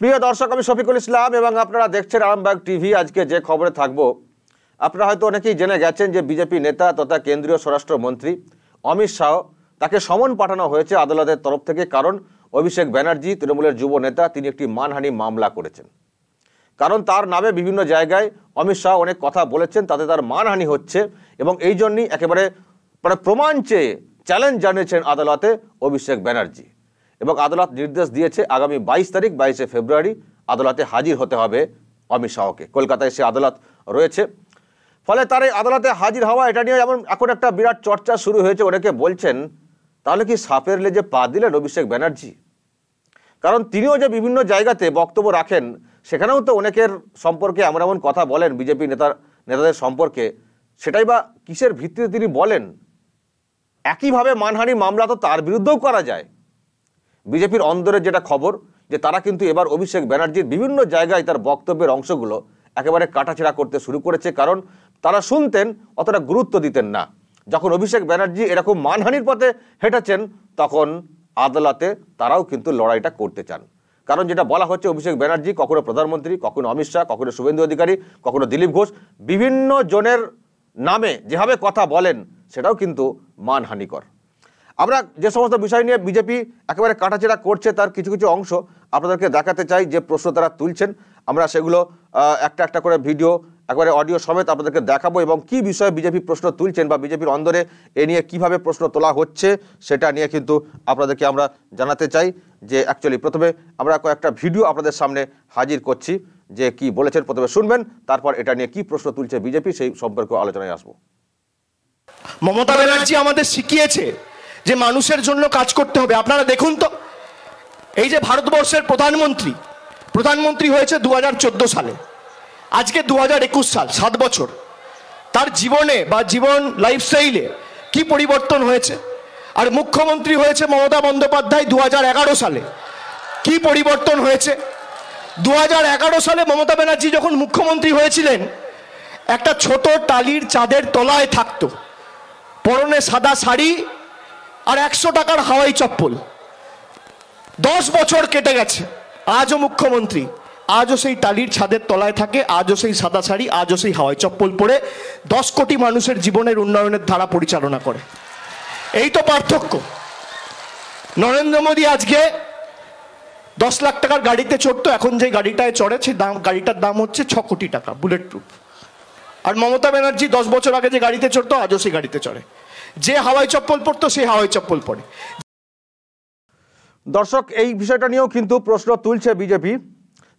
প্রিয় দর্শক আমি শফিকুল ইসলাম এবং আপনারা দেখছেন আরামবাগ টিভি আজকে যে খবরে থাকব আপনারা হয়তো অনেকেই জেনে গেছেন যে বিজেপি নেতা তথা কেন্দ্রীয় স্বরাষ্ট্রমন্ত্রী অমিত শাহ তাকে সমন পাঠানো হয়েছে আদালতের তরফ থেকে কারণ অভিষেক ব্যানার্জি তৃণমূলের যুব নেতা তিনি একটি মানহানি মামলা করেছেন কারণ তার নামে বিভিন্ন জায়গায় অমিত শাহ অনেক কথা বলেছেন তাতে তার মানহানি হচ্ছে এবং এই জন্যই একেবারে মানে প্রমাণ চেয়ে চ্যালেঞ্জ জানিয়েছেন আদালতে অভিষেক ব্যানার্জি এবং আদালত নির্দেশ দিয়েছে আগামী বাইশ তারিখ বাইশে ফেব্রুয়ারি আদালতে হাজির হতে হবে অমিত শাহকে কলকাতায় সে আদালত রয়েছে ফলে তার এই আদালতে হাজির হওয়া এটা নিয়ে যেমন এখন একটা বিরাট চর্চা শুরু হয়েছে অনেকে বলছেন তাহলে কি সাপের লেজে পা দিলেন অভিষেক ব্যানার্জি কারণ তিনিও যে বিভিন্ন জায়গাতে বক্তব্য রাখেন সেখানেও তো অনেকের সম্পর্কে এমন এমন কথা বলেন বিজেপি নেতার নেতাদের সম্পর্কে সেটাই বা কিসের ভিত্তিতে তিনি বলেন একইভাবে মানহানি মামলা তো তার বিরুদ্ধেও করা যায় বিজেপির অন্দরের যেটা খবর যে তারা কিন্তু এবার অভিষেক ব্যানার্জির বিভিন্ন জায়গায় তার বক্তব্যের অংশগুলো একেবারে কাটাছেড়া করতে শুরু করেছে কারণ তারা শুনতেন অতটা গুরুত্ব দিতেন না যখন অভিষেক ব্যানার্জি এরকম মানহানির পথে হেঁটেছেন তখন আদালতে তারাও কিন্তু লড়াইটা করতে চান কারণ যেটা বলা হচ্ছে অভিষেক ব্যানার্জি কখনো প্রধানমন্ত্রী কখনো অমিত শাহ কখনো শুভেন্দু অধিকারী কখনো দিলীপ ঘোষ বিভিন্ন জনের নামে যেভাবে কথা বলেন সেটাও কিন্তু মানহানিকর আমরা যে সমস্ত বিষয় নিয়ে বিজেপি একেবারে কাটাচেরা করছে তার কিছু কিছু অংশ আপনাদেরকে দেখাতে চাই যে প্রশ্ন তারা তুলছেন আমরা সেগুলো একটা একটা করে ভিডিও একবারে অডিও সমেত আপনাদেরকে দেখাবো এবং কি বিষয়ে বিজেপি প্রশ্ন তুলছেন বা বিজেপির অন্দরে এ নিয়ে কিভাবে প্রশ্ন তোলা হচ্ছে সেটা নিয়ে কিন্তু আপনাদেরকে আমরা জানাতে চাই যে অ্যাকচুয়ালি প্রথমে আমরা কয়েকটা ভিডিও আপনাদের সামনে হাজির করছি যে কি বলেছেন প্রথমে শুনবেন তারপর এটা নিয়ে কি প্রশ্ন তুলছে বিজেপি সেই সম্পর্কে আলোচনায় আসবো মমতা ব্যানার্জি আমাদের শিখিয়েছে যে মানুষের জন্য কাজ করতে হবে আপনারা দেখুন তো এই যে ভারতবর্ষের প্রধানমন্ত্রী প্রধানমন্ত্রী হয়েছে দু সালে আজকে দু সাল সাত বছর তার জীবনে বা জীবন লাইফস্টাইলে কি পরিবর্তন হয়েছে আর মুখ্যমন্ত্রী হয়েছে মমতা বন্দ্যোপাধ্যায় দু সালে কি পরিবর্তন হয়েছে দু সালে মমতা ব্যানার্জি যখন মুখ্যমন্ত্রী হয়েছিলেন একটা ছোট টালির চাঁদের তলায় থাকতো পরনে সাদা শাড়ি আর একশো টাকার হাওয়াই চপ্পল দশ বছর কেটে গেছে আজও মুখ্যমন্ত্রী আজও সেই টালির ছাদের তলায় থাকে আজও সেই সাদা শাড়ি আজও সেই হাওয়াই চপ্পল পরে দশ কোটি মানুষের জীবনের উন্নয়নের ধারা পরিচালনা করে এই তো পার্থক্য নরেন্দ্র মোদী আজকে দশ লাখ টাকার গাড়িতে চড়তো এখন যে গাড়িটায় চড়ে সেই দাম গাড়িটার দাম হচ্ছে ছ কোটি টাকা বুলেট প্রুফ আর মমতা ব্যানার্জি দশ বছর আগে যে গাড়িতে চড়তো আজও সেই গাড়িতে চড়ে যে হাওয়াই চপ্পল পরতো সেই হাওয়াই চপ্পল পরে দর্শক এই বিষয়টা নিয়েও কিন্তু প্রশ্ন তুলছে বিজেপি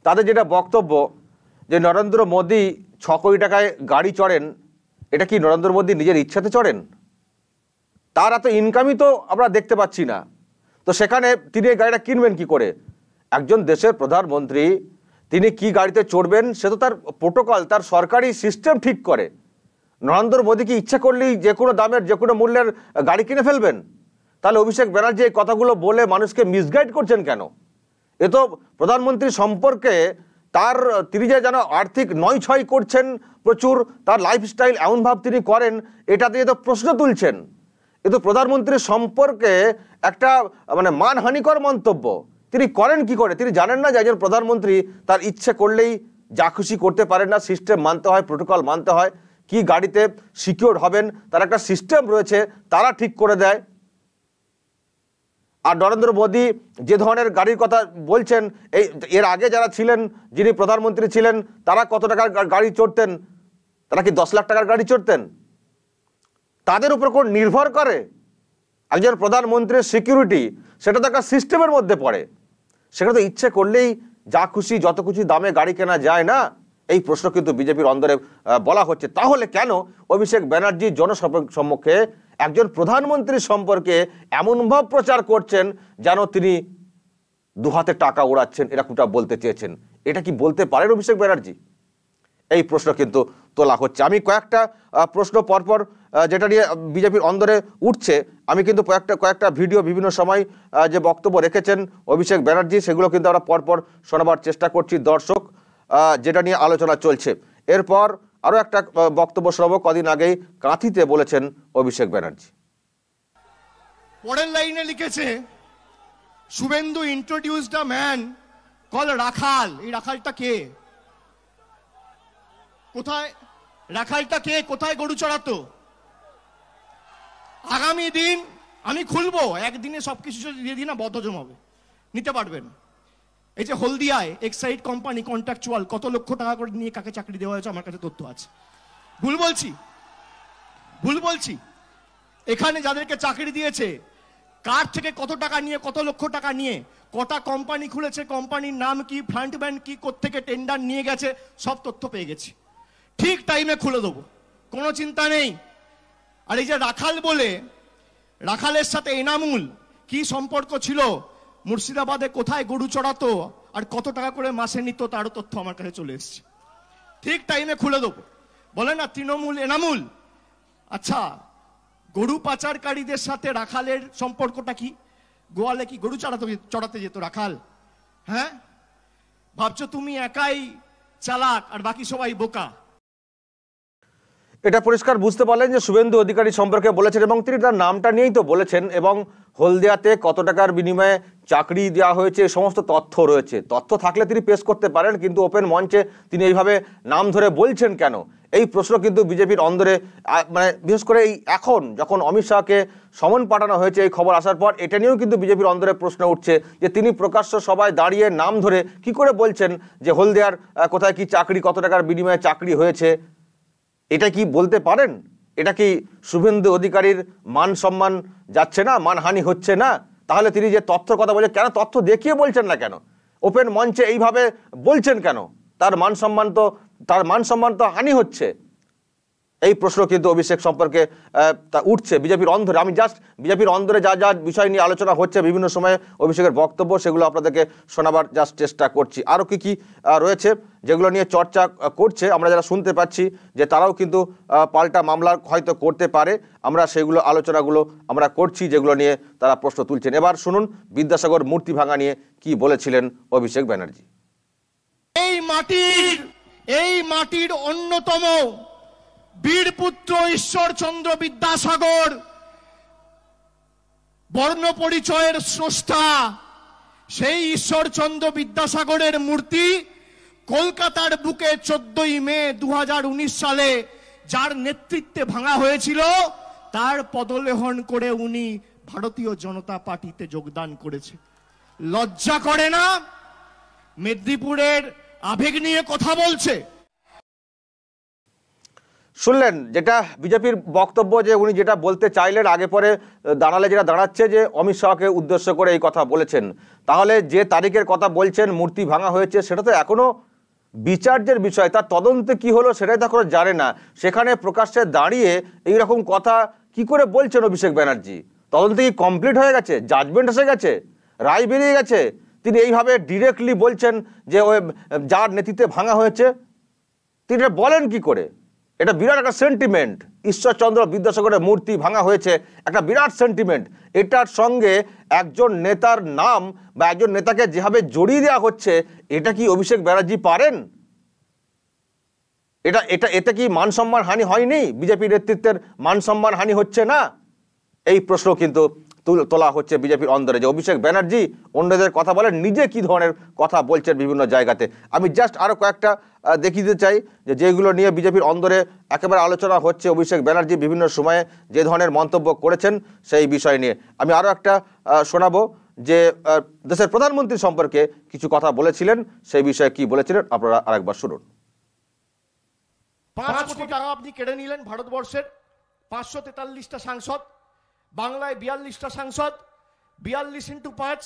তাদের যেটা বক্তব্য যে নরেন্দ্র মোদী ছ কোটি টাকায় গাড়ি চড়েন এটা কি নরেন্দ্র মোদী নিজের ইচ্ছাতে চড়েন তার এত ইনকামই তো আমরা দেখতে পাচ্ছি না তো সেখানে তিনি এই গাড়িটা কিনবেন কি করে একজন দেশের প্রধানমন্ত্রী তিনি কি গাড়িতে চড়বেন সে তো তার প্রোটোকল তার সরকারি সিস্টেম ঠিক করে নরেন্দ্র মোদী কি ইচ্ছা করলেই যে কোনো দামের যে কোনো মূল্যের গাড়ি কিনে ফেলবেন তাহলে অভিষেক ব্যানার্জি এই কথাগুলো বলে মানুষকে মিসগাইড করছেন কেন এ তো প্রধানমন্ত্রী সম্পর্কে তার তিনি যে যেন আর্থিক নয় ছয় করছেন প্রচুর তার লাইফস্টাইল এমনভাব তিনি করেন এটা দিয়ে তো প্রশ্ন তুলছেন এ তো প্রধানমন্ত্রীর সম্পর্কে একটা মানে মানহানিকর মন্তব্য তিনি করেন কি করে তিনি জানেন না যে একজন প্রধানমন্ত্রী তার ইচ্ছে করলেই যা খুশি করতে পারেন না সিস্টেম মানতে হয় প্রোটোকল মানতে হয় কি গাড়িতে সিকিউর হবেন তার একটা সিস্টেম রয়েছে তারা ঠিক করে দেয় আর নরেন্দ্র মোদী যে ধরনের গাড়ির কথা বলছেন এই এর আগে যারা ছিলেন যিনি প্রধানমন্ত্রী ছিলেন তারা কত টাকার গাড়ি চড়তেন তারা কি দশ লাখ টাকার গাড়ি চড়তেন তাদের উপর কোন নির্ভর করে একজন প্রধানমন্ত্রীর সিকিউরিটি সেটা তো একটা সিস্টেমের মধ্যে পড়ে সেটা তো ইচ্ছে করলেই যা খুশি যত খুশি দামে গাড়ি কেনা যায় না এই প্রশ্ন কিন্তু বিজেপির অন্দরে বলা হচ্ছে তাহলে কেন অভিষেক ব্যানার্জি জনসম্মুখে একজন প্রধানমন্ত্রী সম্পর্কে এমনভাব প্রচার করছেন যেন তিনি দুহাতে টাকা উড়াচ্ছেন এরকমটা বলতে চেয়েছেন এটা কি বলতে পারেন অভিষেক ব্যানার্জি এই প্রশ্ন কিন্তু তোলা হচ্ছে আমি কয়েকটা প্রশ্ন পরপর যেটা নিয়ে বিজেপির অন্দরে উঠছে আমি কিন্তু কয়েকটা কয়েকটা ভিডিও বিভিন্ন সময় যে বক্তব্য রেখেছেন অভিষেক ব্যানার্জি সেগুলো কিন্তু আমরা পরপর শোনাবার চেষ্টা করছি দর্শক যেটা নিয়ে আলোচনা চলছে এরপর আরও একটা বক্তব্য শোনাব কদিন আগেই কাঁথিতে বলেছেন অভিষেক ব্যানার্জি পরের লাইনে লিখেছে Suvendu introduce the man call Rakhal এই রাখালটা কে কোথায় রাখালটা কে কোথায় গরু চড়াতো আগামী দিন আমি খুলবো একদিনে সবকিছু যদি দিয়ে দিই না বদ্ধজম হবে নিতে পারবেন এই যে হলদিয়ায় এক্সাইড কোম্পানি কন্ট্রাকচুয়াল কত লক্ষ টাকা করে নিয়ে কাকে চাকরি দেওয়া হয়েছে আমার কাছে তথ্য আছে ভুল বলছি ভুল বলছি এখানে যাদেরকে চাকরি দিয়েছে কার থেকে কত টাকা নিয়ে কত লক্ষ টাকা নিয়ে কটা কোম্পানি খুলেছে কোম্পানির নাম কি ব্যান্ড কি কোত্থেকে টেন্ডার নিয়ে গেছে সব তথ্য পেয়ে গেছি ঠিক টাইমে খুলে দেবো কোনো চিন্তা নেই আর এই যে রাখাল বলে রাখালের সাথে এনামুল কি সম্পর্ক ছিল মুর্শিদাবাদে কোথায় গরু চড়াতো আর কত টাকা করে মাসে নিত তারও তথ্য আমার কাছে চলে এসছে ঠিক টাইমে খুলে দেবো বলে না তৃণমূল এনামূল আচ্ছা গরু পাচারকারীদের সাথে রাখালের সম্পর্কটা কি গোয়ালে কি গরু চড়াতো চড়াতে যেত রাখাল হ্যাঁ ভাবছো তুমি একাই চালাক আর বাকি সবাই বোকা এটা পরিষ্কার বুঝতে পারলেন যে শুভেন্দু অধিকারী সম্পর্কে বলেছেন এবং তিনি তার নামটা নিয়েই তো বলেছেন এবং হলদিয়াতে কত টাকার বিনিময়ে চাকরি দেওয়া হয়েছে সমস্ত তথ্য রয়েছে তথ্য থাকলে তিনি পেশ করতে পারেন কিন্তু ওপেন মঞ্চে তিনি এইভাবে নাম ধরে বলছেন কেন এই প্রশ্ন কিন্তু বিজেপির অন্দরে মানে বিশেষ করে এই এখন যখন অমিত শাহকে সমন পাঠানো হয়েছে এই খবর আসার পর এটা নিয়েও কিন্তু বিজেপির অন্দরে প্রশ্ন উঠছে যে তিনি প্রকাশ্য সবাই দাঁড়িয়ে নাম ধরে কি করে বলছেন যে হলদিয়ার কোথায় কি চাকরি কত টাকার বিনিময়ে চাকরি হয়েছে এটা কি বলতে পারেন এটা কি শুভেন্দু অধিকারীর মান সম্মান যাচ্ছে না মানহানি হচ্ছে না তাহলে তিনি যে তথ্যর কথা বলে কেন তথ্য দেখিয়ে বলছেন না কেন ওপেন মঞ্চে এইভাবে বলছেন কেন তার মান সম্মান তো তার মান সম্মান তো হানি হচ্ছে এই প্রশ্ন কিন্তু অভিষেক সম্পর্কে তা উঠছে বিজেপির অন্ধরে আমি জাস্ট বিজেপির অন্ধরে যা যা বিষয় নিয়ে আলোচনা হচ্ছে বিভিন্ন সময়ে অভিষেকের বক্তব্য সেগুলো আপনাদেরকে শোনাবার জাস্ট চেষ্টা করছি আরও কি কি রয়েছে যেগুলো নিয়ে চর্চা করছে আমরা যারা শুনতে পাচ্ছি যে তারাও কিন্তু পাল্টা মামলা হয়তো করতে পারে আমরা সেগুলো আলোচনাগুলো আমরা করছি যেগুলো নিয়ে তারা প্রশ্ন তুলছেন এবার শুনুন বিদ্যাসাগর মূর্তি ভাঙা নিয়ে কি বলেছিলেন অভিষেক ব্যানার্জি এই মাটির এই মাটির অন্যতম বীরপুত্র ঈশ্বরচন্দ্র বিদ্যাসাগর বর্ণ পরিচয়ের স্রষ্টা সেই ঈশ্বরচন্দ্র বিদ্যাসাগরের মূর্তি কলকাতার বুকে চোদ্দই মে দু সালে যার নেতৃত্বে ভাঙা হয়েছিল তার পদলেহন করে উনি ভারতীয় জনতা পার্টিতে যোগদান করেছে লজ্জা করে না মেদিনীপুরের আবেগ নিয়ে কথা বলছে শুনলেন যেটা বিজেপির বক্তব্য যে উনি যেটা বলতে চাইলেন আগে পরে দাঁড়ালে যেটা দাঁড়াচ্ছে যে অমিত শাহকে উদ্দেশ্য করে এই কথা বলেছেন তাহলে যে তারিখের কথা বলছেন মূর্তি ভাঙা হয়েছে সেটা তো এখনও বিচার্যের বিষয় তার তদন্তে কি হলো সেটাই তো এখনও জানে না সেখানে প্রকাশ্যে দাঁড়িয়ে এই রকম কথা কি করে বলছেন অভিষেক ব্যানার্জি তদন্ত কি কমপ্লিট হয়ে গেছে জাজমেন্ট এসে গেছে রায় বেরিয়ে গেছে তিনি এইভাবে ডিরেক্টলি বলছেন যে ওই যার নেতৃত্বে ভাঙা হয়েছে তিনি বলেন কি করে এটা বিরাট একটা সেন্টিমেন্ট ঈশ্বরচন্দ্র বিদ্যাসাগরের মূর্তি ভাঙা হয়েছে একটা বিরাট সেন্টিমেন্ট এটার সঙ্গে একজন নেতার নাম বা একজন নেতাকে যেভাবে জড়িয়ে দেওয়া হচ্ছে এটা কি অভিষেক ব্যানার্জি পারেন এটা এটা এতে কি মান সম্মান হানি হয়নি বিজেপি নেতৃত্বের মান সম্মান হানি হচ্ছে না এই প্রশ্ন কিন্তু তোলা হচ্ছে বিজেপির অন্দরে যে অভিষেক ব্যানার্জি অন্যদের কথা বলেন নিজে কি ধরনের কথা বলছেন বিভিন্ন জায়গাতে আমি জাস্ট আরও কয়েকটা দেখিতে চাই যে যেগুলো নিয়ে বিজেপির অন্দরে একেবারে আলোচনা হচ্ছে অভিষেক ব্যানার্জি বিভিন্ন সময়ে যে ধরনের মন্তব্য করেছেন সেই বিষয় নিয়ে আমি আরও একটা শোনাবো যে দেশের প্রধানমন্ত্রী সম্পর্কে কিছু কথা বলেছিলেন সেই বিষয়ে কি বলেছিলেন আপনারা আরেকবার শুনুন পাঁচ কোটি টাকা আপনি কেড়ে নিলেন ভারতবর্ষের পাঁচশো তেতাল্লিশটা সাংসদ বাংলায় বিয়াল্লিশটা সাংসদ বিয়াল্লিশ ইন্টু পাঁচ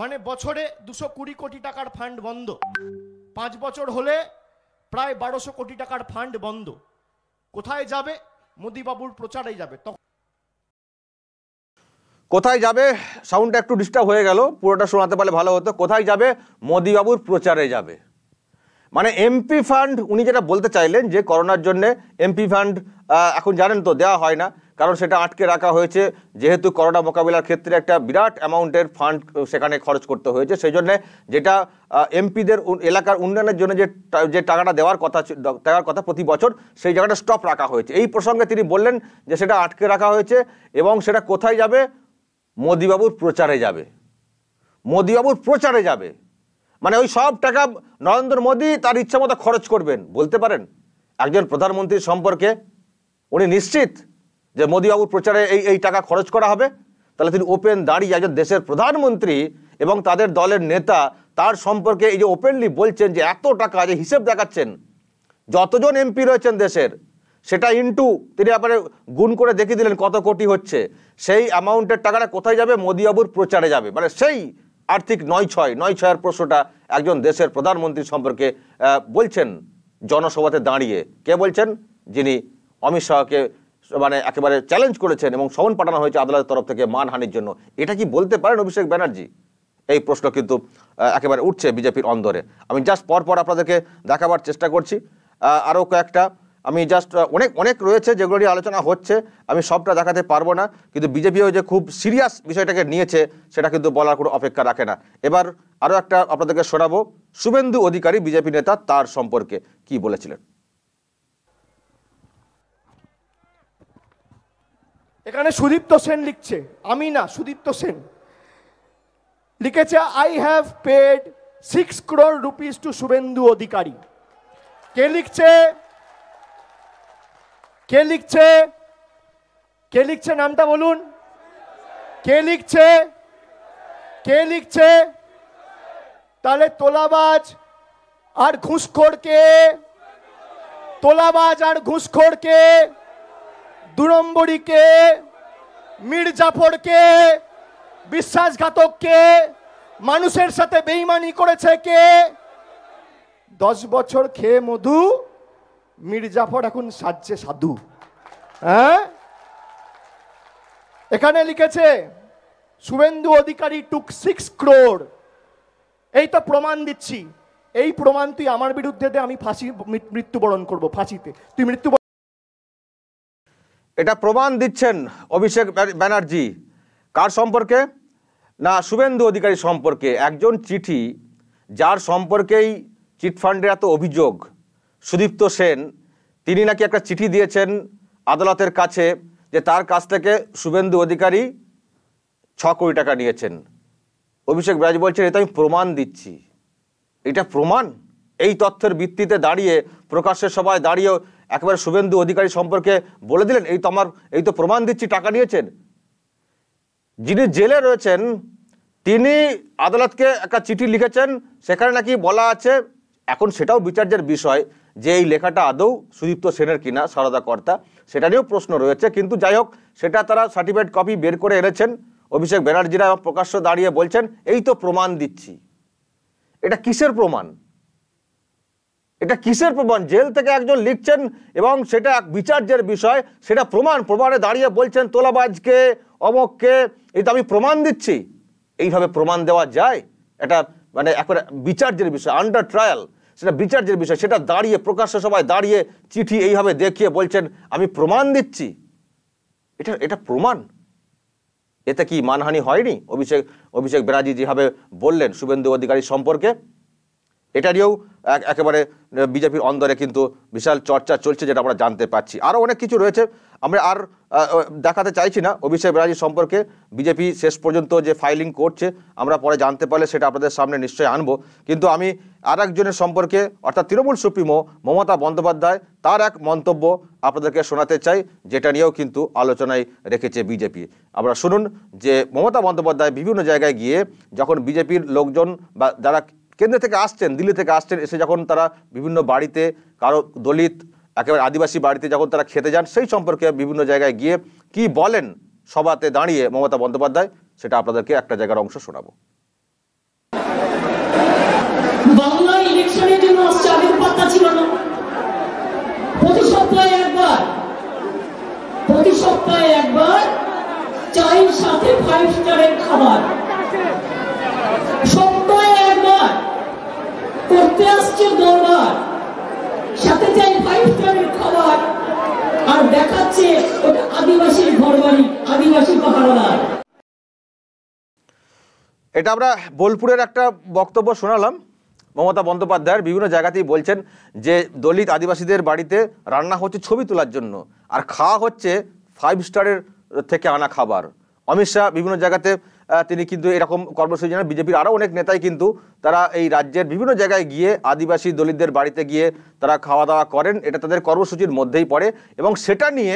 মানে বছরে দুশো কুড়ি কোটি টাকার ফান্ড বন্ধ পাঁচ বছর হলে প্রায় বারোশো কোটি টাকার ফান্ড বন্ধ কোথায় যাবে মোদিবাবুর প্রচারে যাবে তখন কোথায় যাবে সাউন্ডটা একটু ডিস্টার্ব হয়ে গেল পুরোটা শোনাতে পারলে ভালো হতো কোথায় যাবে মোদিবাবুর প্রচারে যাবে মানে এমপি ফান্ড উনি যেটা বলতে চাইলেন যে করোনার জন্য এমপি ফান্ড এখন জানেন তো দেওয়া হয় না কারণ সেটা আটকে রাখা হয়েছে যেহেতু করোনা মোকাবিলার ক্ষেত্রে একটা বিরাট অ্যামাউন্টের ফান্ড সেখানে খরচ করতে হয়েছে সেই জন্যে যেটা এমপিদের এলাকার উন্নয়নের জন্য যে টাকাটা দেওয়ার কথা দেওয়ার কথা প্রতি বছর সেই জায়গাটা স্টপ রাখা হয়েছে এই প্রসঙ্গে তিনি বললেন যে সেটা আটকে রাখা হয়েছে এবং সেটা কোথায় যাবে মোদিবাবুর প্রচারে যাবে মোদিবাবুর প্রচারে যাবে মানে ওই সব টাকা নরেন্দ্র মোদী তার ইচ্ছা মতো খরচ করবেন বলতে পারেন একজন প্রধানমন্ত্রী সম্পর্কে উনি নিশ্চিত যে মোদীবাবুর প্রচারে এই এই টাকা খরচ করা হবে তাহলে তিনি ওপেন দাঁড়িয়ে একজন দেশের প্রধানমন্ত্রী এবং তাদের দলের নেতা তার সম্পর্কে এই যে ওপেনলি বলছেন যে এত টাকা যে হিসেব দেখাচ্ছেন যতজন এমপি রয়েছেন দেশের সেটা ইন্টু তিনি আবার গুণ করে দেখিয়ে দিলেন কত কোটি হচ্ছে সেই অ্যামাউন্টের টাকাটা কোথায় যাবে মোদীবাবুর প্রচারে যাবে মানে সেই আর্থিক নয় ছয় নয় ছয়ের প্রশ্নটা একজন দেশের প্রধানমন্ত্রী সম্পর্কে বলছেন জনসভাতে দাঁড়িয়ে কে বলছেন যিনি অমিত শাহকে মানে একেবারে চ্যালেঞ্জ করেছেন এবং সমন পাঠানো হয়েছে আদালতের তরফ থেকে মানহানির জন্য এটা কি বলতে পারেন অভিষেক ব্যানার্জি এই প্রশ্ন কিন্তু একেবারে উঠছে বিজেপির অন্দরে আমি জাস্ট পরপর আপনাদেরকে দেখাবার চেষ্টা করছি আরও কয়েকটা আমি জাস্ট অনেক অনেক রয়েছে যেগুলো নিয়ে আলোচনা হচ্ছে আমি সবটা দেখাতে পারবো না কিন্তু বিজেপিও যে খুব সিরিয়াস বিষয়টাকে নিয়েছে সেটা কিন্তু বলার কোনো অপেক্ষা রাখে না এবার আরও একটা আপনাদেরকে শোনাবো শুভেন্দু অধিকারী বিজেপি নেতা তার সম্পর্কে কি বলেছিলেন এখানে সুদীপ্ত সেন লিখছে আমি না সুদীপ্ত সেন লিখেছে I have paid six crore rupees to Suvendu Adhikari কে লিখছে কে লিখছে কে লিখছে নামটা বলুন কে লিখছে কে লিখছে তাহলে তোলাবাজ আর কে তোলাবাজ আর কে কে মীর জাফরকে বিশ্বাসঘাতককে মানুষের সাথে বেইমানি করেছে কে দশ বছর খেয়ে মধু মির্জাফর এখন সাজছে সাধু হ্যাঁ এখানে লিখেছে শুভেন্দু অধিকারী টুক সিক্স ক্রোর এই তো প্রমাণ দিচ্ছি এই প্রমাণ তুই আমার বিরুদ্ধে দে আমি ফাঁসি মৃত্যুবরণ করব ফাঁসিতে তুই মৃত্যু এটা প্রমাণ দিচ্ছেন অভিষেক ব্যানার্জি কার সম্পর্কে না শুভেন্দু অধিকারী সম্পর্কে একজন চিঠি যার সম্পর্কেই চিটফান্ডের এত অভিযোগ সুদীপ্ত সেন তিনি নাকি একটা চিঠি দিয়েছেন আদালতের কাছে যে তার কাছ থেকে শুভেন্দু অধিকারী ছ কোটি টাকা নিয়েছেন অভিষেক ব্যাজ বলছেন এটা আমি প্রমাণ দিচ্ছি এটা প্রমাণ এই তথ্যের ভিত্তিতে দাঁড়িয়ে প্রকাশ্যের সবাই দাঁড়িয়ে একেবারে শুভেন্দু অধিকারী সম্পর্কে বলে দিলেন এই তো আমার এই তো প্রমাণ দিচ্ছি টাকা নিয়েছেন যিনি জেলে রয়েছেন তিনি আদালতকে একটা চিঠি লিখেছেন সেখানে নাকি বলা আছে এখন সেটাও বিচার্যের বিষয় যে এই লেখাটা আদৌ সুদীপ্ত সেনের কিনা সারদা কর্তা সেটা নিয়েও প্রশ্ন রয়েছে কিন্তু যাই হোক সেটা তারা সার্টিফিকেট কপি বের করে এনেছেন অভিষেক ব্যানার্জিরা প্রকাশ্য দাঁড়িয়ে বলছেন এই তো প্রমাণ দিচ্ছি এটা কিসের প্রমাণ এটা কিসের প্রমাণ জেল থেকে একজন লিখছেন এবং সেটা এক বিচার্যের বিষয় সেটা প্রমাণ প্রমাণে দাঁড়িয়ে বলছেন তোলাবাজকে অমককে এটা আমি প্রমাণ দিচ্ছি এইভাবে প্রমাণ দেওয়া যায় এটা মানে এখন বিচার্যের বিষয় আন্ডার ট্রায়াল সেটা বিচার্যের বিষয় সেটা দাঁড়িয়ে প্রকাশ্য সবাই দাঁড়িয়ে চিঠি এইভাবে দেখিয়ে বলছেন আমি প্রমাণ দিচ্ছি এটা এটা প্রমাণ এতে কি মানহানি হয়নি অভিষেক অভিষেক ব্যানার্জি যেভাবে বললেন শুভেন্দু অধিকারী সম্পর্কে এটা নিয়েও একেবারে বিজেপির অন্দরে কিন্তু বিশাল চর্চা চলছে যেটা আমরা জানতে পাচ্ছি আরও অনেক কিছু রয়েছে আমরা আর দেখাতে চাইছি না অভিষেক ব্যানার্জি সম্পর্কে বিজেপি শেষ পর্যন্ত যে ফাইলিং করছে আমরা পরে জানতে পারলে সেটা আপনাদের সামনে নিশ্চয়ই আনবো কিন্তু আমি আর একজনের সম্পর্কে অর্থাৎ তৃণমূল সুপ্রিমো মমতা বন্দ্যোপাধ্যায় তার এক মন্তব্য আপনাদেরকে শোনাতে চাই যেটা নিয়েও কিন্তু আলোচনায় রেখেছে বিজেপি আমরা শুনুন যে মমতা বন্দ্যোপাধ্যায় বিভিন্ন জায়গায় গিয়ে যখন বিজেপির লোকজন বা যারা কেন্দ্র থেকে আসছেন দিল্লি থেকে আসছেন এসে যখন তারা বিভিন্ন বাড়িতে কারো দলিত একেবারে আদিবাসী বাড়িতে যখন তারা খেতে যান সেই সম্পর্কে বিভিন্ন জায়গায় গিয়ে কি বলেন সভাতে দাঁড়িয়ে মমতা বন্দ্যোপাধ্যায় সেটা আপনাদেরকে একটা জায়গার অংশ শোনাবো খাবার সব দরবার করতে আসছে দরবার সাথে চাই ফাইভ স্টারের খাবার আর দেখাচ্ছে ওটা আদিবাসীর ঘরবাড়ি আদিবাসী এটা আমরা বোলপুরের একটা বক্তব্য শোনালাম মমতা বন্দ্যোপাধ্যায়ের বিভিন্ন জায়গাতেই বলছেন যে দলিত আদিবাসীদের বাড়িতে রান্না হচ্ছে ছবি তোলার জন্য আর খাওয়া হচ্ছে ফাইভ স্টারের থেকে আনা খাবার অমিত শাহ বিভিন্ন জায়গাতে তিনি কিন্তু এরকম কর্মসূচি জানান বিজেপির আরও অনেক নেতাই কিন্তু তারা এই রাজ্যের বিভিন্ন জায়গায় গিয়ে আদিবাসী দলিতদের বাড়িতে গিয়ে তারা খাওয়া দাওয়া করেন এটা তাদের কর্মসূচির মধ্যেই পড়ে এবং সেটা নিয়ে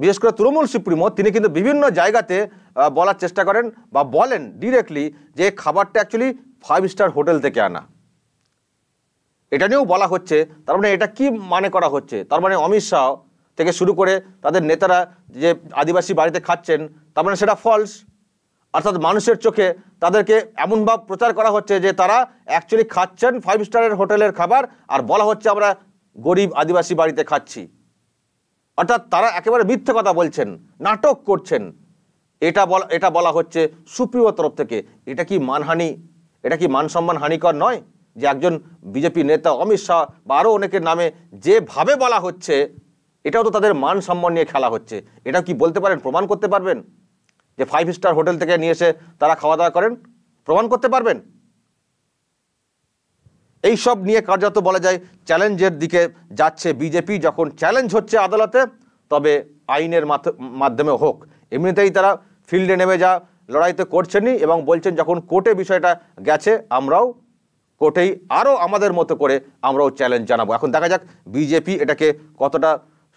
বিশেষ করে তৃণমূল সুপ্রিমো তিনি কিন্তু বিভিন্ন জায়গাতে বলার চেষ্টা করেন বা বলেন ডিরেক্টলি যে খাবারটা অ্যাকচুয়ালি ফাইভ স্টার হোটেল থেকে আনা এটা নিয়েও বলা হচ্ছে তার মানে এটা কি মানে করা হচ্ছে তার মানে অমিত শাহ থেকে শুরু করে তাদের নেতারা যে আদিবাসী বাড়িতে খাচ্ছেন তার মানে সেটা ফলস অর্থাৎ মানুষের চোখে তাদেরকে এমনভাবে প্রচার করা হচ্ছে যে তারা অ্যাকচুয়ালি খাচ্ছেন ফাইভ স্টারের হোটেলের খাবার আর বলা হচ্ছে আমরা গরিব আদিবাসী বাড়িতে খাচ্ছি অর্থাৎ তারা একেবারে মিথ্যে কথা বলছেন নাটক করছেন এটা বলা এটা বলা হচ্ছে সুপ্রিমোর তরফ থেকে এটা কি মানহানি এটা কি মানসম্মান হানিকর নয় যে একজন বিজেপি নেতা অমিত শাহ বা আরও অনেকের নামে যেভাবে বলা হচ্ছে এটাও তো তাদের মান সম্মান নিয়ে খেলা হচ্ছে এটা কি বলতে পারেন প্রমাণ করতে পারবেন যে ফাইভ স্টার হোটেল থেকে নিয়ে এসে তারা খাওয়া দাওয়া করেন প্রমাণ করতে পারবেন এই সব নিয়ে কার্যত বলা যায় চ্যালেঞ্জের দিকে যাচ্ছে বিজেপি যখন চ্যালেঞ্জ হচ্ছে আদালতে তবে আইনের মাধ্যমে হোক এমনিতেই তারা ফিল্ডে নেমে যা লড়াইতে করছেনই এবং বলছেন যখন কোর্টে বিষয়টা গেছে আমরাও কোর্টেই আরও আমাদের মতো করে আমরাও চ্যালেঞ্জ জানাবো এখন দেখা যাক বিজেপি এটাকে কতটা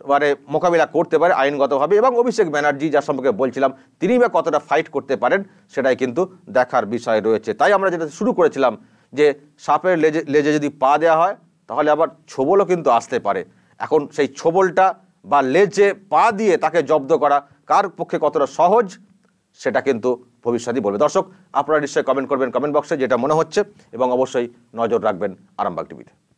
এবারে মোকাবিলা করতে পারে আইনগতভাবে এবং অভিষেক ব্যানার্জি যার সম্পর্কে বলছিলাম তিনি বা কতটা ফাইট করতে পারেন সেটাই কিন্তু দেখার বিষয় রয়েছে তাই আমরা যেটা শুরু করেছিলাম যে সাপের লেজে লেজে যদি পা দেওয়া হয় তাহলে আবার ছোবলও কিন্তু আসতে পারে এখন সেই ছোবলটা বা লেজে পা দিয়ে তাকে জব্দ করা কার পক্ষে কতটা সহজ সেটা কিন্তু ভবিষ্যতেই বলবে দর্শক আপনারা নিশ্চয়ই কমেন্ট করবেন কমেন্ট বক্সে যেটা মনে হচ্ছে এবং অবশ্যই নজর রাখবেন আরামবাগ টিভিতে